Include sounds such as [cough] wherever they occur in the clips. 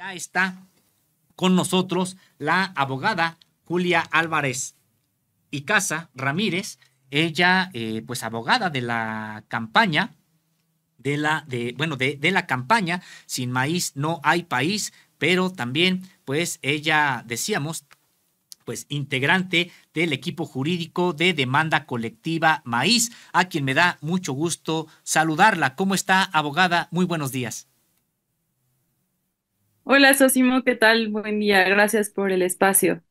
Ya está con nosotros la abogada Julia Álvarez y Casa Ramírez, ella eh, pues abogada de la campaña de la de bueno de, de, la campaña sin maíz no hay país pero también pues ella decíamos pues integrante del equipo jurídico de demanda colectiva maíz a quien me da mucho gusto saludarla cómo está abogada muy buenos días Hola Sosimo, ¿qué tal? Buen día, gracias por el espacio.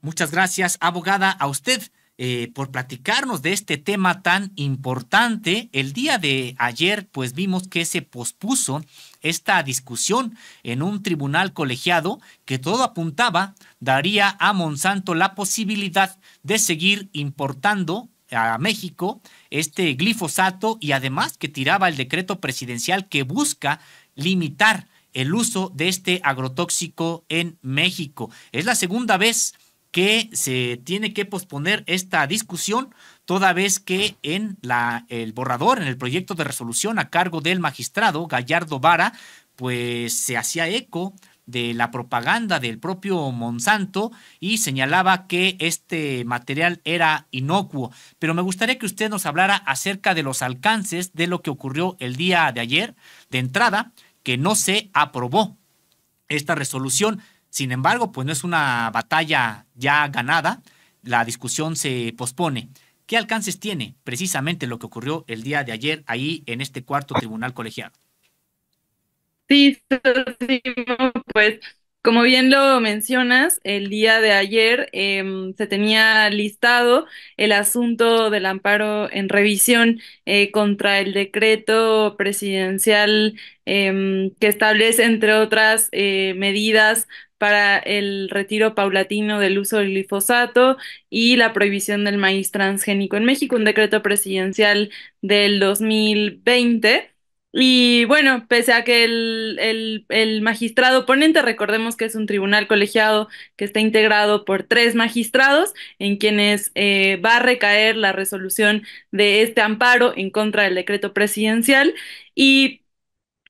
Muchas gracias, abogada, a usted eh, por platicarnos de este tema tan importante. El día de ayer, pues vimos que se pospuso esta discusión en un tribunal colegiado que todo apuntaba daría a Monsanto la posibilidad de seguir importando a México este glifosato y además que tiraba el decreto presidencial que busca limitar el uso de este agrotóxico en México. Es la segunda vez que se tiene que posponer esta discusión, toda vez que en la, el borrador, en el proyecto de resolución a cargo del magistrado Gallardo Vara, pues se hacía eco de la propaganda del propio Monsanto y señalaba que este material era inocuo. Pero me gustaría que usted nos hablara acerca de los alcances de lo que ocurrió el día de ayer. De entrada, que no se aprobó esta resolución. Sin embargo, pues no es una batalla ya ganada, la discusión se pospone. ¿Qué alcances tiene precisamente lo que ocurrió el día de ayer ahí en este cuarto tribunal colegiado? Sí, pues como bien lo mencionas, el día de ayer em, se tenía listado el asunto del amparo en revisión eh, contra el decreto presidencial em, que establece, entre otras eh, medidas, para el retiro paulatino del uso del glifosato y la prohibición del maíz transgénico en México, un decreto presidencial del 2020. Y bueno, pese a que el, magistrado ponente, recordemos que es un tribunal colegiado que está integrado por tres magistrados, en quienes eh, va a recaer la resolución de este amparo en contra del decreto presidencial. Y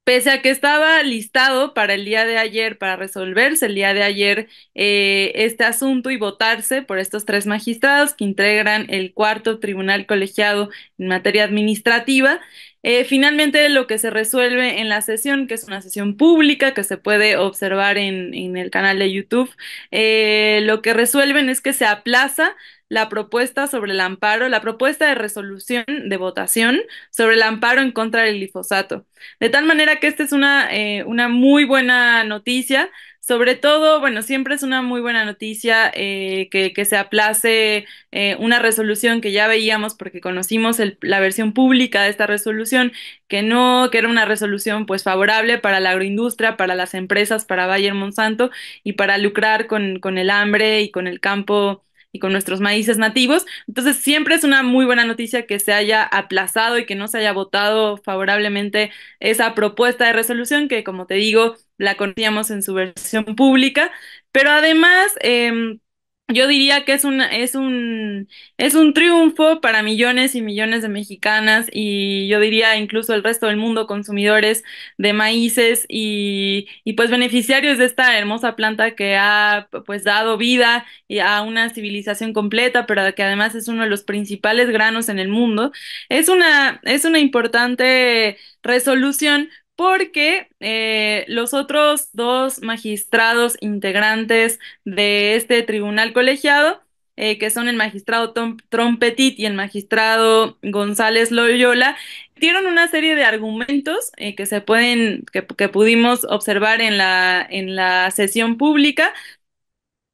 pese a que estaba listado para el día de ayer, para resolverse el día de ayer eh, este asunto y votarse por estos tres magistrados que integran el cuarto tribunal colegiado en materia administrativa, eh, finalmente, lo que se resuelve en la sesión, que es una sesión pública que se puede observar en, el canal de YouTube, eh, lo que resuelven es que se aplaza la propuesta sobre el amparo, la propuesta de resolución de votación sobre el amparo en contra del glifosato. De tal manera que esta es una, eh, una muy buena noticia sobre todo, bueno, siempre es una muy buena noticia eh, que, que, se aplace eh, una resolución que ya veíamos porque conocimos la versión pública de esta resolución, que no, que era una resolución pues favorable para la agroindustria, para las empresas, para Bayer Monsanto y para lucrar con, con el hambre y con el campo y con nuestros maíces nativos. Entonces, siempre es una muy buena noticia que se haya aplazado y que no se haya votado favorablemente esa propuesta de resolución que, como te digo, la conocíamos en su versión pública, pero además em, yo diría que es un, es un, es un triunfo para millones y millones de mexicanas y yo diría incluso el resto del mundo consumidores de maíces y, y pues beneficiarios de esta hermosa planta que ha pues dado vida a una civilización completa, pero que además es uno de los principales granos en el mundo. Es una, es una importante resolución porque eh, los otros dos magistrados integrantes de este tribunal colegiado, eh, que son el magistrado Trompetit y el magistrado González Loyola, dieron una serie de argumentos eh, que se pueden, que, que pudimos observar en la, en la sesión pública,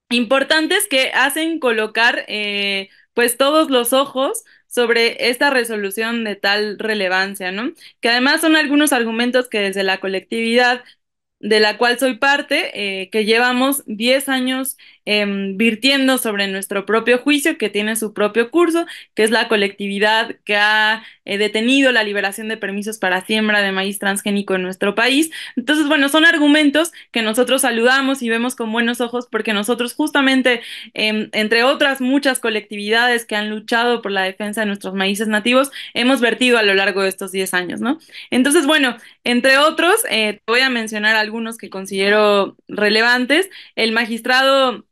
importantes que hacen colocar pues todos los ojos sobre esta resolución de tal relevancia, ¿no? Que además son algunos argumentos que desde la colectividad de la cual soy parte, eh, que llevamos 10 años Em, virtiendo sobre nuestro propio juicio que tiene su propio curso, que es la colectividad que ha eh, detenido la liberación de permisos para siembra de maíz transgénico en nuestro país. Entonces, bueno, son argumentos que nosotros saludamos y vemos con buenos ojos porque nosotros justamente, em, entre otras muchas colectividades que han luchado por la defensa de nuestros maíces nativos, hemos vertido a lo largo de estos 10 años, ¿no? Entonces, bueno, entre otros, eh, voy a mencionar algunos que considero relevantes. El magistrado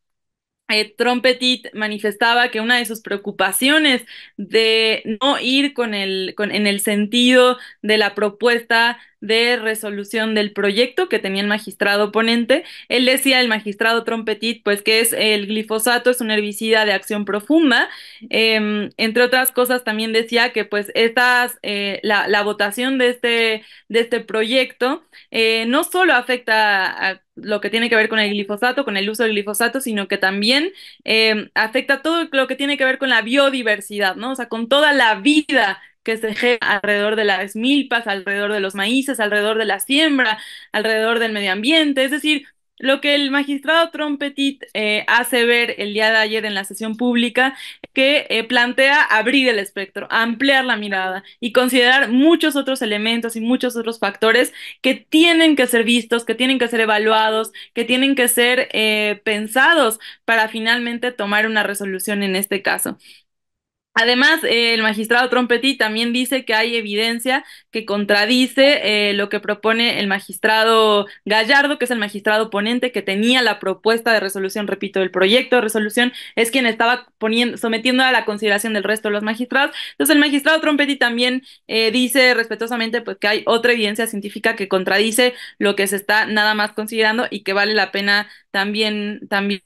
eh, Trompetit manifestaba que una de sus preocupaciones de no ir con el, con, en el sentido de la propuesta de resolución del proyecto que tenía el magistrado ponente. Él decía, el magistrado Trompetit, pues que es el glifosato, es un herbicida de acción profunda. Em, entre otras cosas, también decía que pues estas, eh, la, votación de este, de este proyecto eh, no solo afecta a lo que tiene que ver con el glifosato, con el uso del glifosato, sino que también em, afecta todo lo que tiene que ver con la biodiversidad, ¿no? O sea, con toda la vida que se genera alrededor de las milpas, alrededor de los maíces, alrededor de la siembra, alrededor del medio ambiente. Es decir, lo que el magistrado Trompetit eh, hace ver el día de ayer en la sesión pública, que eh, plantea abrir el espectro, ampliar la mirada y considerar muchos otros elementos y muchos otros factores que tienen que ser vistos, que tienen que ser evaluados, que tienen que ser eh, pensados para finalmente tomar una resolución en este caso. Además, eh, el magistrado Trompetti también dice que hay evidencia que contradice eh, lo que propone el magistrado Gallardo, que es el magistrado ponente que tenía la propuesta de resolución, repito, el proyecto de resolución es quien estaba poniendo, sometiendo a la consideración del resto de los magistrados. Entonces, el magistrado Trompetti también eh, dice respetuosamente pues, que hay otra evidencia científica que contradice lo que se está nada más considerando y que vale la pena también, también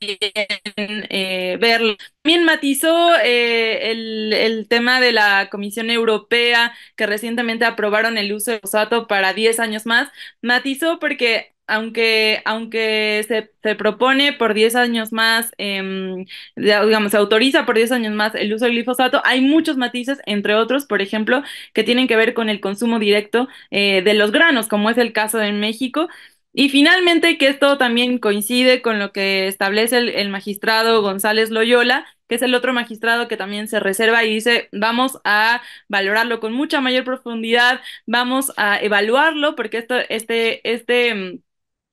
verlo. También matizó eh, el, tema de la Comisión Europea, que recientemente aprobaron el uso de glifosato para 10 años más. Matizó porque aunque, aunque se, propone por 10 años más, em, digamos, se autoriza por 10 años más el uso de glifosato, hay muchos matices, entre otros, por ejemplo, que tienen que ver con el consumo directo eh, de los granos, como es el caso en México. Y finalmente, que esto también coincide con lo que establece el, magistrado González Loyola, que es el otro magistrado que también se reserva y dice, vamos a valorarlo con mucha mayor profundidad, vamos a evaluarlo, porque esto, este, este, mm,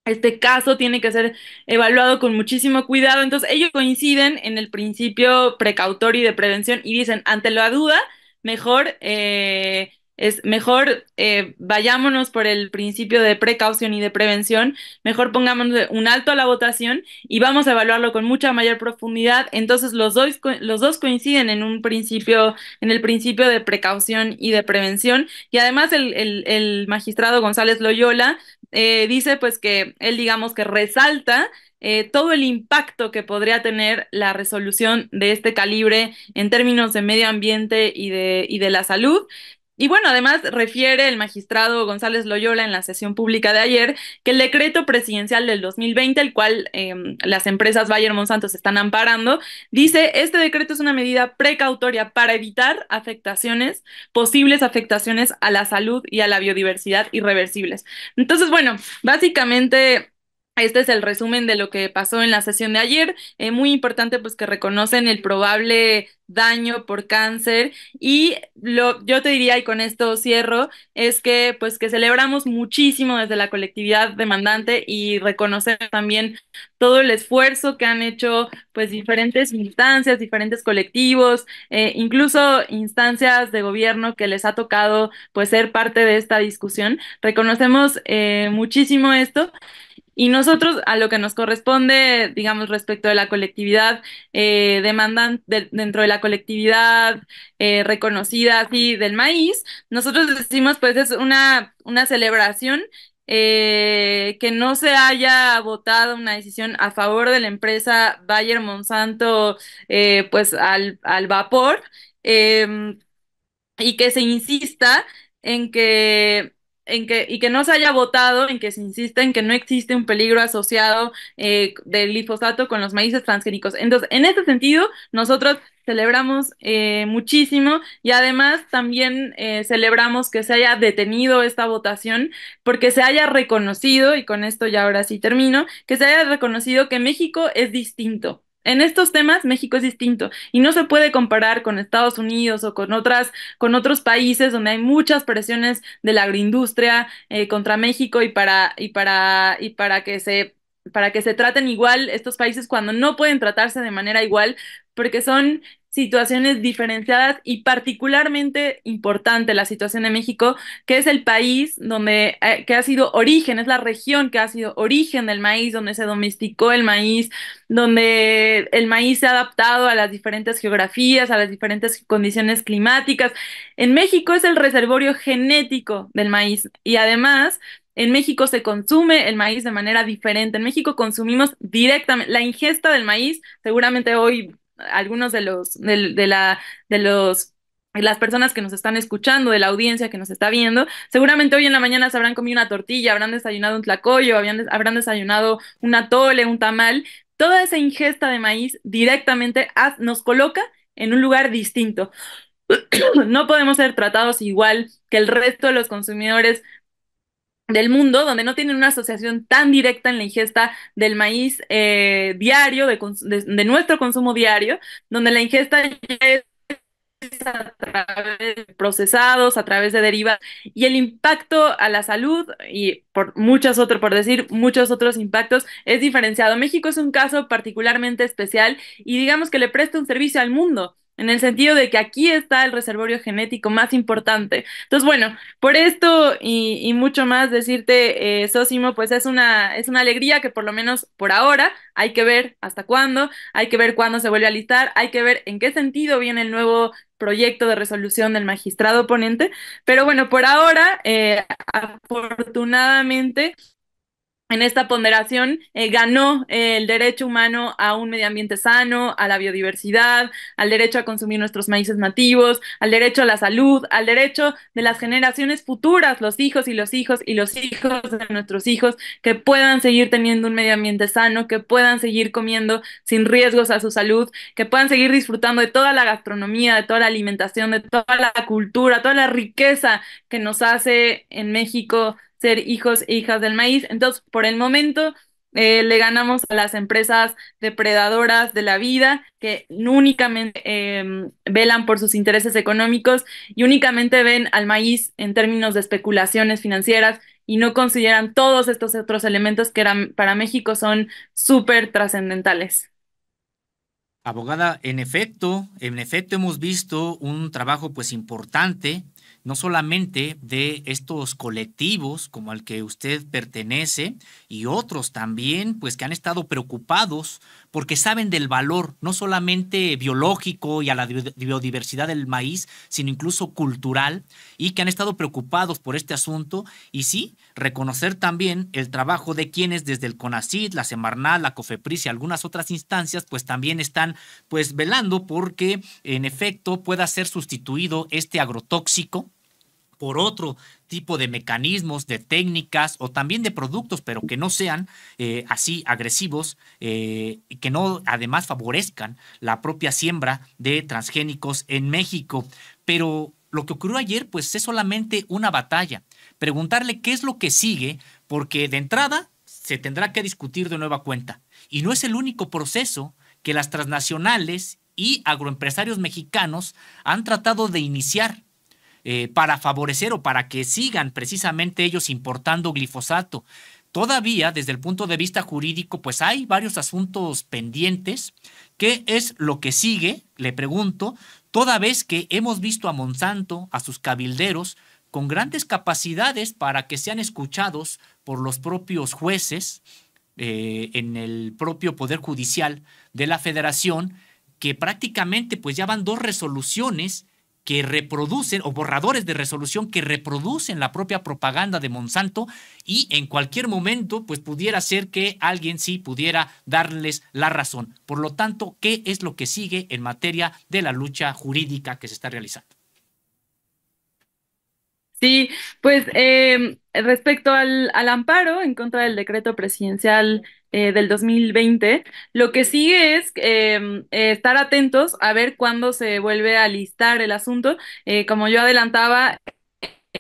este caso tiene que ser evaluado con muchísimo cuidado. Entonces, ellos coinciden en el principio precautorio y de prevención y dicen, ante la duda, mejor... Eh, es mejor eh, vayámonos por el principio de precaución y de prevención, mejor pongámonos un alto a la votación y vamos a evaluarlo con mucha mayor profundidad. Entonces los dos, los dos coinciden en un principio, en el principio de precaución y de prevención. Y además el, magistrado González Loyola eh, dice pues que él digamos que resalta eh, todo el impacto que podría tener la resolución de este calibre en términos de medio ambiente y de, y de la salud. Y bueno, además refiere el magistrado González Loyola en la sesión pública de ayer que el decreto presidencial del 2020, el cual em, las empresas Bayer Monsanto se están amparando, dice, este decreto es una medida precautoria para evitar afectaciones, posibles afectaciones a la salud y a la biodiversidad irreversibles. Entonces, bueno, básicamente este es el resumen de lo que pasó en la sesión de ayer. Eh, muy importante, pues que reconocen el probable daño por cáncer y lo, yo te diría, y con esto cierro, es que pues que celebramos muchísimo desde la colectividad demandante y reconocer también todo el esfuerzo que han hecho pues diferentes instancias, diferentes colectivos, eh, incluso instancias de gobierno que les ha tocado pues ser parte de esta discusión. Reconocemos eh, muchísimo esto y nosotros, a lo que nos corresponde, digamos, respecto de la colectividad, eh, dentro de la colectividad eh, reconocida así del maíz, nosotros decimos, pues es una, una celebración eh, que no se haya votado una decisión a favor de la empresa Bayer Monsanto, eh, pues al, vapor, em, y que se insista en que en que, y que no se haya votado en que se insiste en que no existe un peligro asociado eh, del glifosato con los maíces transgénicos. Entonces, en este sentido, nosotros celebramos eh, muchísimo y además también eh, celebramos que se haya detenido esta votación porque se haya reconocido, y con esto ya ahora sí termino, que se haya reconocido que México es distinto, en estos temas México es distinto y no se puede comparar con Estados Unidos o con otras con otros países donde hay muchas presiones de la agroindustria eh, contra México y para y para y para que se para que se traten igual estos países cuando no pueden tratarse de manera igual porque son situaciones diferenciadas y particularmente importante la situación de México, que es el país donde eh, que ha sido origen, es la región que ha sido origen del maíz, donde se domesticó el maíz, donde el maíz se ha adaptado a las diferentes geografías, a las diferentes condiciones climáticas. En México es el reservorio genético del maíz y además en México se consume el maíz de manera diferente. En México consumimos directamente la ingesta del maíz. Seguramente hoy algunos de los, de, la, de los las personas que nos están escuchando, de la audiencia que nos está viendo, seguramente hoy en la mañana se habrán comido una tortilla, habrán desayunado un tlacoyo, habrán desayunado una tole, un tamal. Toda esa ingesta de maíz directamente nos coloca en un lugar distinto. [clears throat] no podemos ser tratados igual que el resto de los consumidores del mundo, donde no tienen una asociación tan directa en la ingesta del maíz eh, diario, de, nuestro consumo diario, donde la ingesta es a través de procesados, a través de derivas, y el impacto a la salud y por muchas otros, por decir muchos otros impactos, es diferenciado. México es un caso particularmente especial y digamos que le presta un servicio al mundo en el sentido de que aquí está el reservorio genético más importante. Entonces, bueno, por esto y, mucho más decirte, eh, Sosimo, pues es una, es una alegría que por lo menos por ahora hay que ver hasta cuándo, hay que ver cuándo se vuelve a listar, hay que ver en qué sentido viene el nuevo proyecto de resolución del magistrado ponente. Pero bueno, por ahora, eh, afortunadamente, en esta ponderación eh, ganó el derecho humano a un medio ambiente sano, a la biodiversidad, al derecho a consumir nuestros maíces nativos, al derecho a la salud, al derecho de las generaciones futuras, los hijos y los hijos y los hijos de nuestros hijos, que puedan seguir teniendo un medio ambiente sano, que puedan seguir comiendo sin riesgos a su salud, que puedan seguir disfrutando de toda la gastronomía, de toda la alimentación, de toda la cultura, toda la riqueza que nos hace en México ser hijos e hijas del maíz. Entonces, por el momento, eh, le ganamos a las empresas depredadoras de la vida que únicamente em, velan por sus intereses económicos y únicamente ven al maíz en términos de especulaciones financieras y no consideran todos estos otros elementos que eran, para México son súper trascendentales. Abogada, en efecto, en efecto hemos visto un trabajo pues importante no solamente de estos colectivos como al que usted pertenece y otros también, pues que han estado preocupados porque saben del valor, no solamente biológico y a la biodiversidad del maíz, sino incluso cultural, y que han estado preocupados por este asunto, y sí, reconocer también el trabajo de quienes desde el CONACID, la Semarnal, la COFEPRIS y algunas otras instancias, pues también están pues velando porque en efecto pueda ser sustituido este agrotóxico por otro tipo de mecanismos, de técnicas o también de productos, pero que no sean eh, así agresivos eh, y que no además favorezcan la propia siembra de transgénicos en México. Pero lo que ocurrió ayer, pues es solamente una batalla. Preguntarle qué es lo que sigue, porque de entrada se tendrá que discutir de nueva cuenta. Y no es el único proceso que las transnacionales y agroempresarios mexicanos han tratado de iniciar eh, para favorecer o para que sigan precisamente ellos importando glifosato. Todavía, desde el punto de vista jurídico, pues hay varios asuntos pendientes. ¿Qué es lo que sigue? Le pregunto, toda vez que hemos visto a Monsanto, a sus cabilderos, con grandes capacidades para que sean escuchados por los propios jueces eh, en el propio Poder Judicial de la Federación, que prácticamente pues ya van dos resoluciones que reproducen o borradores de resolución que reproducen la propia propaganda de Monsanto y en cualquier momento pues pudiera ser que alguien sí pudiera darles la razón. Por lo tanto, ¿qué es lo que sigue en materia de la lucha jurídica que se está realizando? Sí, pues em, respecto al, amparo en contra del decreto presidencial eh, del 2020, lo que sigue es em, estar atentos a ver cuándo se vuelve a listar el asunto. Eh, como yo adelantaba,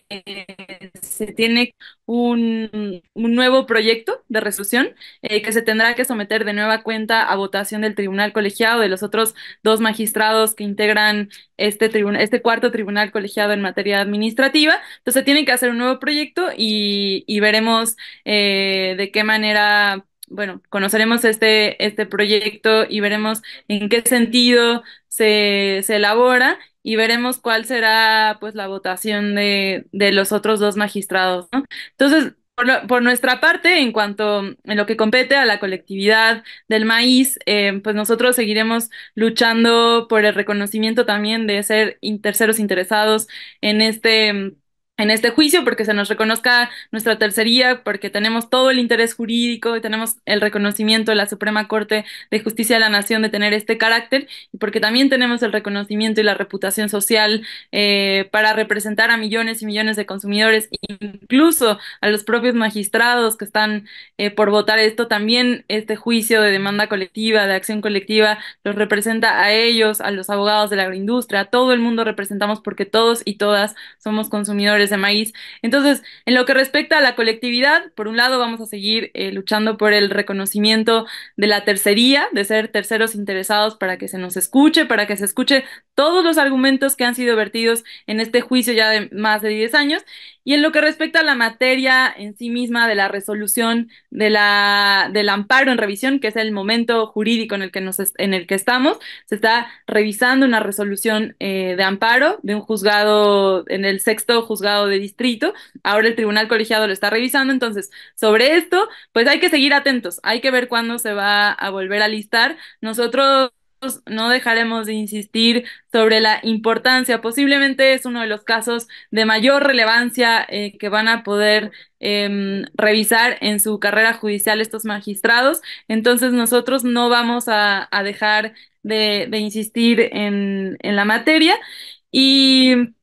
eh, se tiene un, nuevo proyecto de resolución eh, que se tendrá que someter de nueva cuenta a votación del tribunal colegiado de los otros dos magistrados que integran este, tribunal este cuarto tribunal colegiado en materia administrativa. Entonces se tiene que hacer un nuevo proyecto y, y veremos eh, de qué manera bueno, conoceremos este, este proyecto y veremos en qué sentido se, se elabora y veremos cuál será pues la votación de, los otros dos magistrados. ¿no? Entonces, por, por, nuestra parte, en cuanto en lo que compete a la colectividad del maíz, eh, pues nosotros seguiremos luchando por el reconocimiento también de ser terceros interesados en este en este juicio, porque se nos reconozca nuestra tercería, porque tenemos todo el interés jurídico y tenemos el reconocimiento de la Suprema Corte de Justicia de la Nación de tener este carácter y porque también tenemos el reconocimiento y la reputación social eh, para representar a millones y millones de consumidores, incluso a los propios magistrados que están eh, por votar esto. También este juicio de demanda colectiva, de acción colectiva, los representa a ellos, a los abogados de la agroindustria, a todo el mundo representamos porque todos y todas somos consumidores de maíz. Entonces, en lo que respecta a la colectividad, por un lado vamos a seguir eh, luchando por el reconocimiento de la tercería, de ser terceros interesados para que se nos escuche, para que se escuche todos los argumentos que han sido vertidos en este juicio ya de más de 10 años. Y en lo que respecta a la materia en sí misma de la resolución de la, del amparo en revisión, que es el momento jurídico en el que, nos, en el que estamos, se está revisando una resolución eh, de amparo de un juzgado, en el sexto juzgado de distrito, ahora el tribunal colegiado lo está revisando, entonces sobre esto, pues hay que seguir atentos, hay que ver cuándo se va a volver a listar. Nosotros no dejaremos de insistir sobre la importancia. Posiblemente es uno de los casos de mayor relevancia eh, que van a poder em, revisar en su carrera judicial estos magistrados. Entonces nosotros no vamos a, dejar de, insistir en, en la materia. Y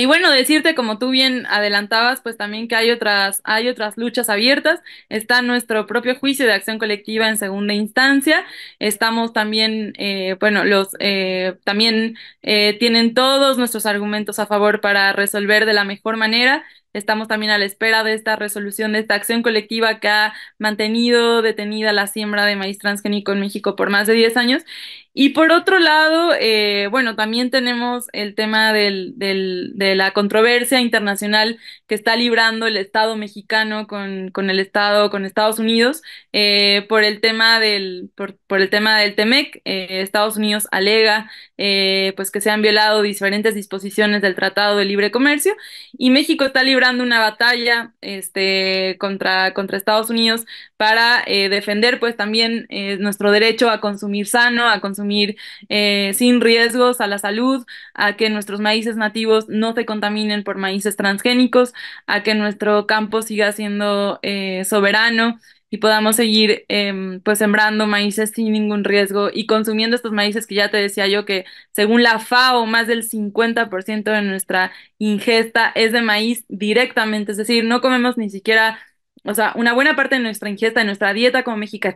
y bueno, decirte, como tú bien adelantabas, pues también que hay otras, hay otras luchas abiertas. Está nuestro propio juicio de acción colectiva en segunda instancia. Estamos también, eh, bueno, los eh, también eh, tienen todos nuestros argumentos a favor para resolver de la mejor manera. Estamos también a la espera de esta resolución, de esta acción colectiva que ha mantenido detenida la siembra de maíz transgénico en México por más de 10 años. Y por otro lado, eh, bueno, también tenemos el tema del, del, de la controversia internacional que está librando el Estado mexicano con, con el Estado, con Estados Unidos, eh, por el tema del, por, por el tema del TEMEC. Eh, Estados Unidos alega eh, pues que se han violado diferentes disposiciones del Tratado de Libre Comercio y México está librando una batalla este, contra, contra Estados Unidos para defender pues también nuestro derecho a consumir sano, a consumir eh, sin riesgos a la salud, a que nuestros maíces nativos no se contaminen por maíces transgénicos, a que nuestro campo siga siendo eh, soberano y podamos seguir em, pues sembrando maíces sin ningún riesgo y consumiendo estos maíces que ya te decía yo que según la FAO más del 50% de nuestra ingesta es de maíz directamente, es decir, no comemos ni siquiera, o sea, una buena parte de nuestra ingesta, de nuestra dieta como México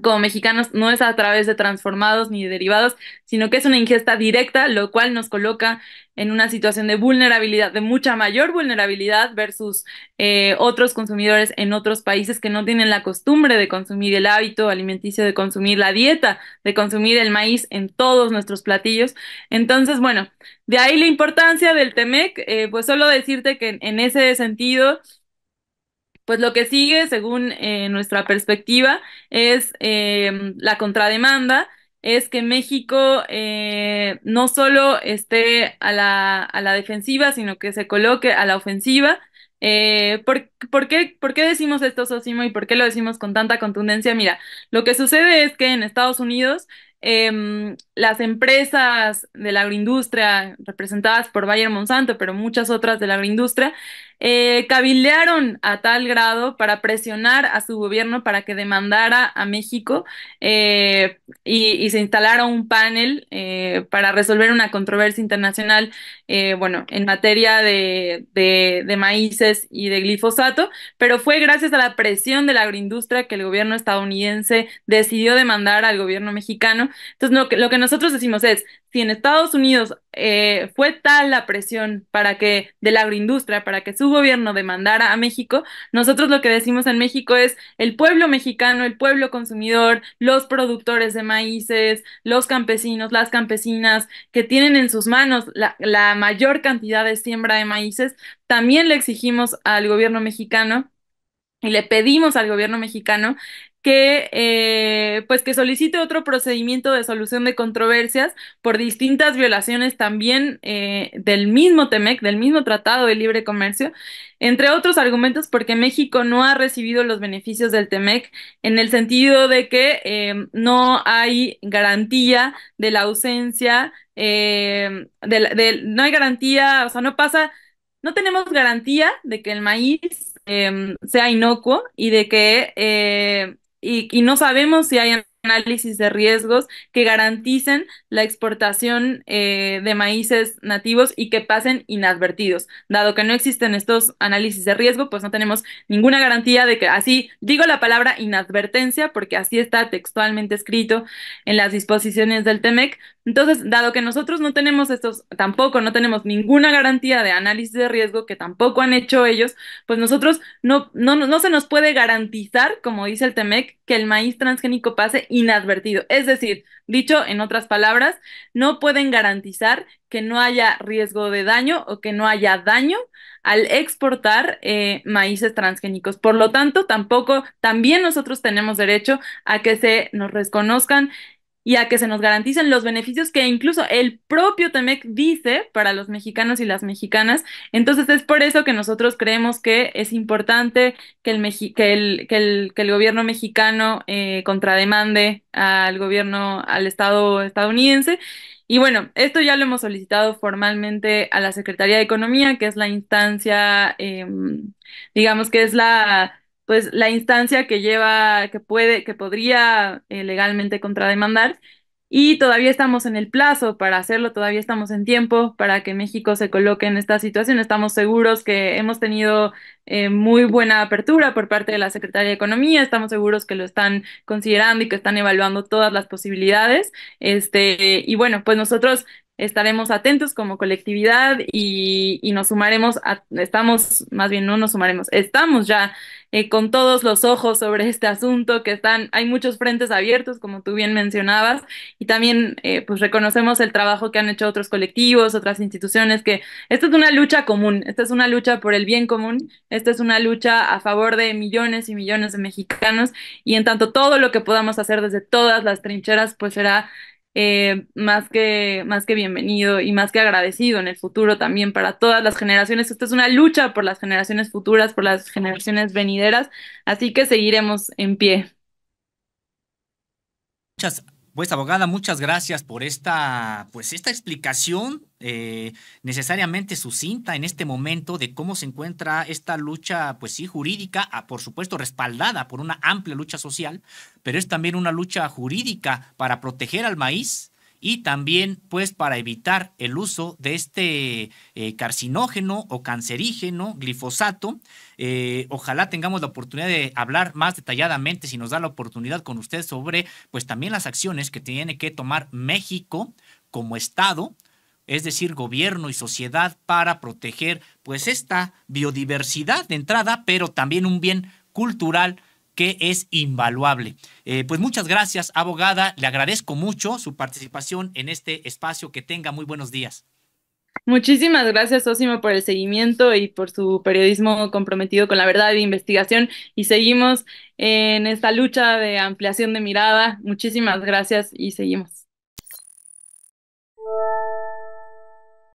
como mexicanos no es a través de transformados ni de derivados, sino que es una ingesta directa, lo cual nos coloca en una situación de vulnerabilidad, de mucha mayor vulnerabilidad versus eh, otros consumidores en otros países que no tienen la costumbre de consumir el hábito alimenticio, de consumir la dieta, de consumir el maíz en todos nuestros platillos. Entonces, bueno, de ahí la importancia del TEMEC, eh, pues solo decirte que en ese sentido pues lo que sigue, según eh, nuestra perspectiva, es em, la contrademanda, es que México eh, no solo esté a la, a la, defensiva, sino que se coloque a la ofensiva. Eh, ¿por, qué, ¿Por qué decimos esto, Sosimo, y por qué lo decimos con tanta contundencia? Mira, lo que sucede es que en Estados Unidos eh, las empresas de la agroindustria, representadas por Bayer Monsanto, pero muchas otras de la agroindustria, eh, a tal grado para presionar a su gobierno para que demandara a México eh, y, se instalara un panel eh, para resolver una controversia internacional, eh, bueno, en materia de, de maíces y de glifosato, pero fue gracias a la presión de la agroindustria que el gobierno estadounidense decidió demandar al gobierno mexicano entonces, lo que, nosotros decimos es, si en Estados Unidos eh, fue tal la presión para que de la agroindustria, para que su gobierno demandara a México, nosotros lo que decimos en México es el pueblo mexicano, el pueblo consumidor, los productores de maíces, los campesinos, las campesinas que tienen en sus manos la, la mayor cantidad de siembra de maíces, también le exigimos al gobierno mexicano y le pedimos al gobierno mexicano que, eh, pues que solicite otro procedimiento de solución de controversias por distintas violaciones también eh, del mismo TEMEC, del mismo Tratado de Libre Comercio, entre otros argumentos porque México no ha recibido los beneficios del TEMEC en el sentido de que eh, no hay garantía de la ausencia, no hay garantía, o sea, no pasa, no tenemos garantía de que el maíz em, sea inocuo y de que y, y no sabemos si hay análisis de riesgos que garanticen la exportación eh, de maíces nativos y que pasen inadvertidos. Dado que no existen estos análisis de riesgo, pues no tenemos ninguna garantía de que así digo la palabra inadvertencia porque así está textualmente escrito en las disposiciones del TEMEC. Entonces, dado que nosotros no tenemos estos, tampoco no tenemos ninguna garantía de análisis de riesgo que tampoco han hecho ellos, pues nosotros no, no, no se nos puede garantizar, como dice el TEMEC, que el maíz transgénico pase inadvertido. Es decir, dicho en otras palabras, no pueden garantizar que no haya riesgo de daño o que no haya daño al exportar eh, maíces transgénicos. Por lo tanto, tampoco, también nosotros tenemos derecho a que se nos reconozcan y a que se nos garanticen los beneficios que incluso el propio TEMEC dice para los mexicanos y las mexicanas. Entonces es por eso que nosotros creemos que es importante que el, que el, gobierno mexicano eh, contrademande al gobierno, al Estado estadounidense. Y bueno, esto ya lo hemos solicitado formalmente a la Secretaría de Economía, que es la instancia, em, digamos que es la pues la instancia que lleva, que puede, que podría eh, legalmente contrademandar. Y todavía estamos en el plazo para hacerlo, todavía estamos en tiempo para que México se coloque en esta situación. Estamos seguros que hemos tenido eh, muy buena apertura por parte de la Secretaría de Economía, estamos seguros que lo están considerando y que están evaluando todas las posibilidades. Este, y bueno, pues nosotros estaremos atentos como colectividad y, nos sumaremos, estamos, más bien no nos sumaremos, estamos ya eh, con todos los ojos sobre este asunto, que están, hay muchos frentes abiertos, como tú bien mencionabas, y también eh, pues reconocemos el trabajo que han hecho otros colectivos, otras instituciones, que esta es una lucha común, esta es una lucha por el bien común, esta es una lucha a favor de millones y millones de mexicanos, y en tanto todo lo que podamos hacer desde todas las trincheras, pues será eh, más que, más que bienvenido y más que agradecido en el futuro también para todas las generaciones. Esta es una lucha por las generaciones futuras, por las generaciones venideras, así que seguiremos en pie. Muchas pues abogada, muchas gracias por esta, pues esta explicación eh, necesariamente sucinta en este momento de cómo se encuentra esta lucha, pues sí, jurídica, ah, por supuesto respaldada por una amplia lucha social, pero es también una lucha jurídica para proteger al maíz y también pues para evitar el uso de este eh, carcinógeno o cancerígeno glifosato. Eh, ojalá tengamos la oportunidad de hablar más detalladamente, si nos da la oportunidad con usted, sobre pues también las acciones que tiene que tomar México como Estado es decir, gobierno y sociedad para proteger pues esta biodiversidad de entrada, pero también un bien cultural que es invaluable. Eh, pues muchas gracias, abogada. Le agradezco mucho su participación en este espacio. Que tenga muy buenos días. Muchísimas gracias, Osimo, por el seguimiento y por su periodismo comprometido con la verdad de investigación. Y seguimos en esta lucha de ampliación de mirada. Muchísimas gracias y seguimos.